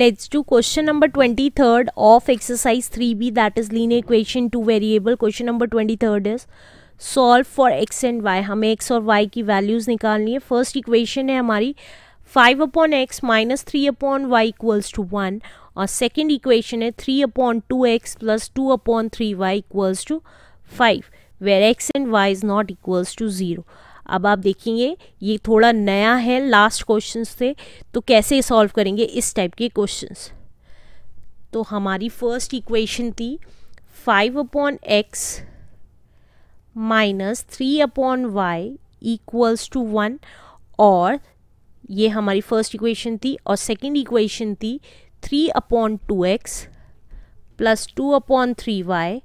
let's do question number 23rd of exercise 3b that is linear equation to variable question number 23rd is solve for x and y हमें x और y की values निकालनी है first equation है 5 upon x minus 3 upon y equals to 1 और second equation is 3 upon 2x plus 2 upon 3y equals to 5 where x and y is not equals to 0 अब आप देखेंगे ये थोड़ा नया है लास्ट क्वेश्चन से तो कैसे सॉल्व करेंगे इस टाइप के क्वेश्चंस तो हमारी फर्स्ट इक्वेशन थी five upon X minus three upon Y equals to one और ये हमारी फर्स्ट इक्वेशन थी और सेकंड इक्वेशन थी three upon two X plus two upon three Y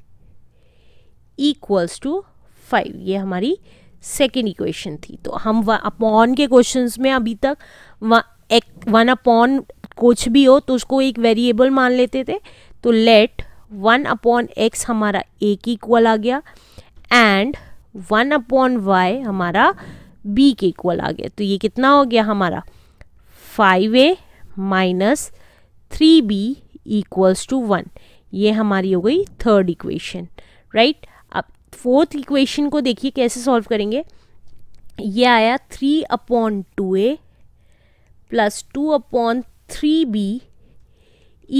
equals to five ये हमारी सेकेंड इक्वेशन थी तो हम अपॉन के क्वेश्चन में अभी तक वन अपॉन कुछ भी हो तो उसको एक वेरिएबल मान लेते थे तो लेट वन अपॉन एक्स हमारा ए के इक्वल आ गया एंड वन अपॉन वाई हमारा बी के इक्वल आ गया तो ये कितना हो गया हमारा five A minus three B equals to one ये हमारी हो गई third equation right fourth equation को देखिए कैसे सॉल्व करेंगे ये आया three upon two A plus two upon three B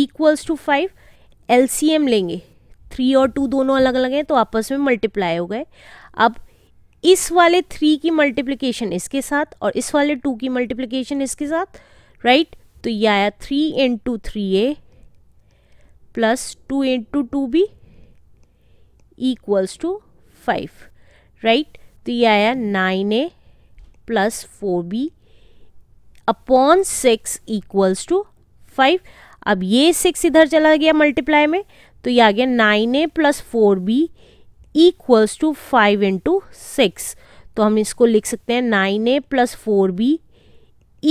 equals to five एल लेंगे थ्री और टू दोनों अलग अलग हैं तो आपस में मल्टीप्लाई हो गए अब इस वाले थ्री की मल्टीप्लिकेशन इसके साथ और इस वाले टू की मल्टीप्लिकेशन इसके साथ राइट तो ये आया three into three A plus two into two B equals to five right तो ये आया nine A plus four B upon six equals to five अब ये सिक्स इधर चला गया मल्टीप्लाई में तो ये आ गया nine A plus four B equals to five into six तो हम इसको लिख सकते हैं nine A plus four B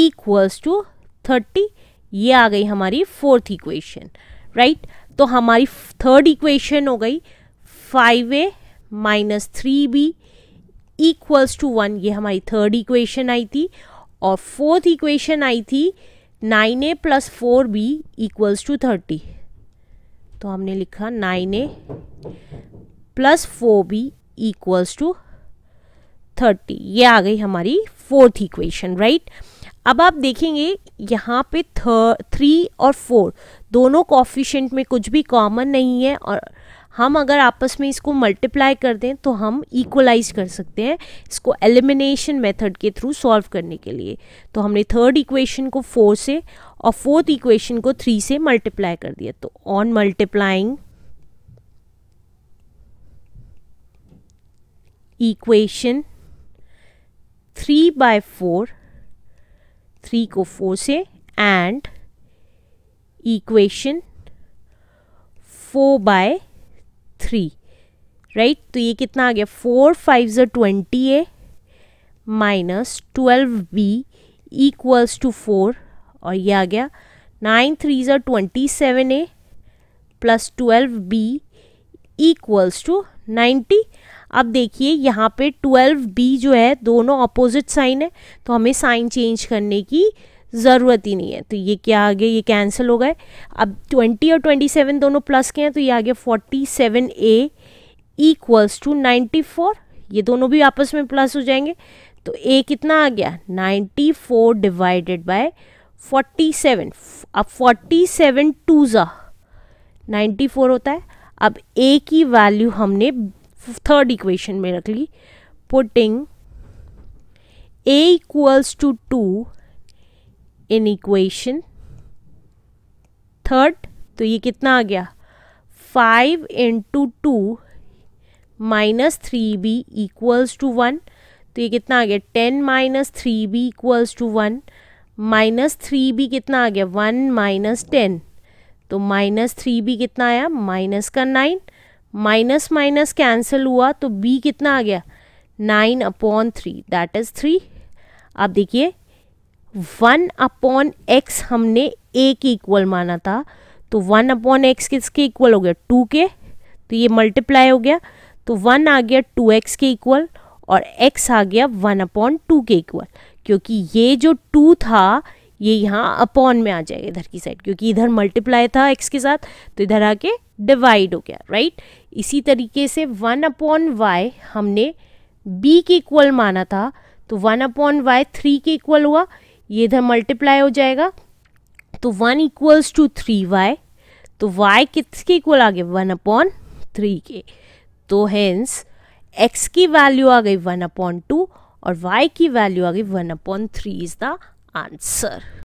equals to thirty ये आ गई हमारी फोर्थ इक्वेशन राइट तो हमारी थर्ड इक्वेशन हो गई five A minus three B equals to one ये हमारी थर्ड इक्वेशन आई थी और फोर्थ इक्वेशन आई थी nine A plus four B equals to thirty तो हमने लिखा nine A plus four B equals to thirty ये आ गई हमारी फोर्थ इक्वेशन राइट अब आप देखेंगे यहाँ पे थ्री और फोर दोनों कॉफिशेंट में कुछ भी कॉमन नहीं है और हम अगर आपस में इसको मल्टीप्लाई कर दें तो हम इक्वलाइज कर सकते हैं इसको एलिमिनेशन मेथड के थ्रू सॉल्व करने के लिए तो हमने थर्ड इक्वेशन को फोर से और फोर्थ इक्वेशन को थ्री से मल्टीप्लाई कर दिया तो on multiplying equation three by four three को फोर से and equation four by three right तो ये कितना आ गया फोर फाइव जो twenty A minus twelve B equals to four और ये आ गया नाइन थ्री जो twenty seven A plus twelve B equals to ninety अब देखिए यहाँ पे ट्वेल्व बी जो है दोनों अपोजिट साइन है तो हमें साइन चेंज करने की ज़रूरत ही नहीं है तो ये क्या आ गया ये कैंसिल हो गए अब ट्वेंटी और ट्वेंटी सेवन दोनों प्लस के हैं तो ये आ गया forty seven A equals to ninety four ये दोनों भी आपस में प्लस हो जाएंगे तो ए कितना आ गया ninety four divided by forty seven अब फोर्टी सेवन टू ज़ा नाइन्टी फोर होता है अब ए की वैल्यू हमने थर्ड इक्वेशन में रख ली putting A equals to two in equation third तो ये कितना आ गया five into two minus three B equals to one तो ये कितना आ गया ten minus three B equals to one minus three B कितना आ गया वन माइनस टेन तो माइनस थ्री बी कितना आया माइनस का नाइन माइनस माइनस कैंसिल हुआ तो बी कितना आ गया nine upon three that is three अब देखिए वन अपॉन एक्स हमने ए के इक्वल माना था तो वन अपॉन एक्स किसके इक्वल हो गया टू के तो ये मल्टीप्लाई हो गया तो वन आ गया टू एक्स के इक्वल और एक्स आ गया वन अपॉन टू के इक्वल क्योंकि ये जो टू था ये यहाँ अपॉन में आ जाएगा इधर की साइड क्योंकि इधर मल्टीप्लाई था एक्स के साथ तो इधर आके डिवाइड हो गया राइट इसी तरीके से वन अपॉन वाई हमने बी के इक्वल माना था तो वन अपॉन वाई थ्री के इक्वल हुआ ये इधर मल्टीप्लाई हो जाएगा तो one equals to three Y तो वाई किसके इक्वल आ गए वन अपॉन थ्री के तो हैंस एक्स की वैल्यू आ गई वन अपॉन टू और वाई की वैल्यू आ गई one upon three is the answer